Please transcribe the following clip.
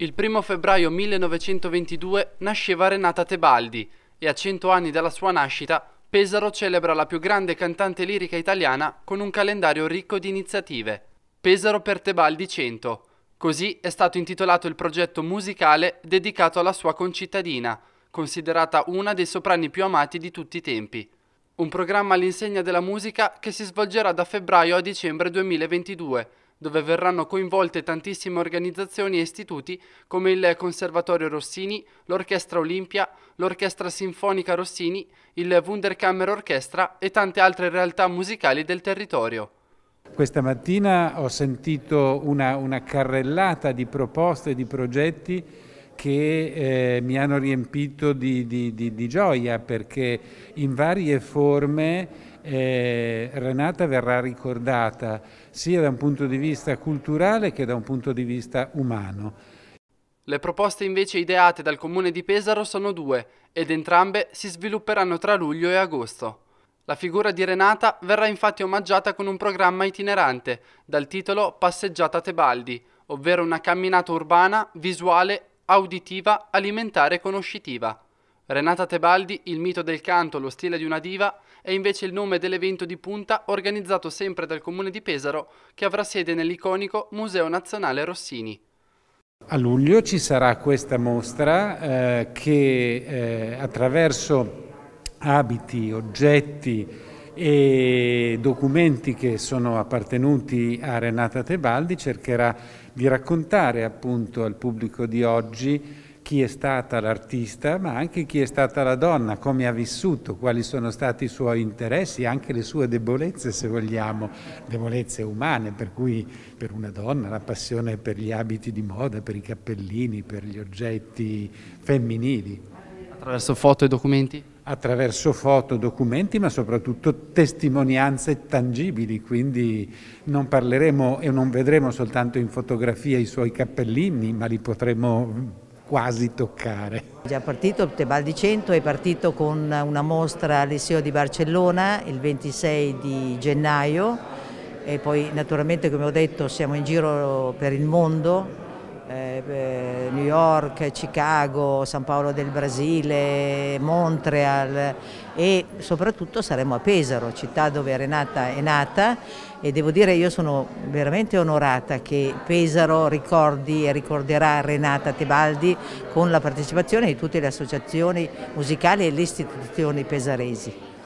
Il 1 febbraio 1922 nasceva Renata Tebaldi e a 100 anni dalla sua nascita Pesaro celebra la più grande cantante lirica italiana con un calendario ricco di iniziative. Pesaro per Tebaldi 100. Così è stato intitolato il progetto musicale dedicato alla sua concittadina, considerata una dei soprani più amati di tutti i tempi. Un programma all'insegna della musica che si svolgerà da febbraio a dicembre 2022 dove verranno coinvolte tantissime organizzazioni e istituti come il Conservatorio Rossini, l'Orchestra Olimpia, l'Orchestra Sinfonica Rossini, il Wunderkammer Orchestra e tante altre realtà musicali del territorio. Questa mattina ho sentito una, una carrellata di proposte, di progetti che eh, mi hanno riempito di, di, di, di gioia perché in varie forme eh, Renata verrà ricordata sia da un punto di vista culturale che da un punto di vista umano. Le proposte invece ideate dal comune di Pesaro sono due ed entrambe si svilupperanno tra luglio e agosto. La figura di Renata verrà infatti omaggiata con un programma itinerante dal titolo Passeggiata Tebaldi, ovvero una camminata urbana, visuale, auditiva, alimentare e conoscitiva. Renata Tebaldi, Il mito del canto, lo stile di una diva, è invece il nome dell'evento di punta organizzato sempre dal comune di Pesaro, che avrà sede nell'iconico Museo Nazionale Rossini. A luglio ci sarà questa mostra eh, che eh, attraverso abiti, oggetti e documenti che sono appartenuti a Renata Tebaldi cercherà di raccontare appunto al pubblico di oggi chi è stata l'artista, ma anche chi è stata la donna, come ha vissuto, quali sono stati i suoi interessi, anche le sue debolezze, se vogliamo, debolezze umane, per cui per una donna la passione per gli abiti di moda, per i cappellini, per gli oggetti femminili. Attraverso foto e documenti? attraverso foto, documenti, ma soprattutto testimonianze tangibili, quindi non parleremo e non vedremo soltanto in fotografia i suoi cappellini, ma li potremo quasi toccare. È già partito il Tebal 100, è partito con una mostra all'Iseo di Barcellona il 26 di gennaio e poi naturalmente come ho detto siamo in giro per il mondo eh, New York, Chicago, San Paolo del Brasile, Montreal e soprattutto saremo a Pesaro, città dove Renata è nata e devo dire io sono veramente onorata che Pesaro ricordi e ricorderà Renata Tebaldi con la partecipazione di tutte le associazioni musicali e le istituzioni pesaresi.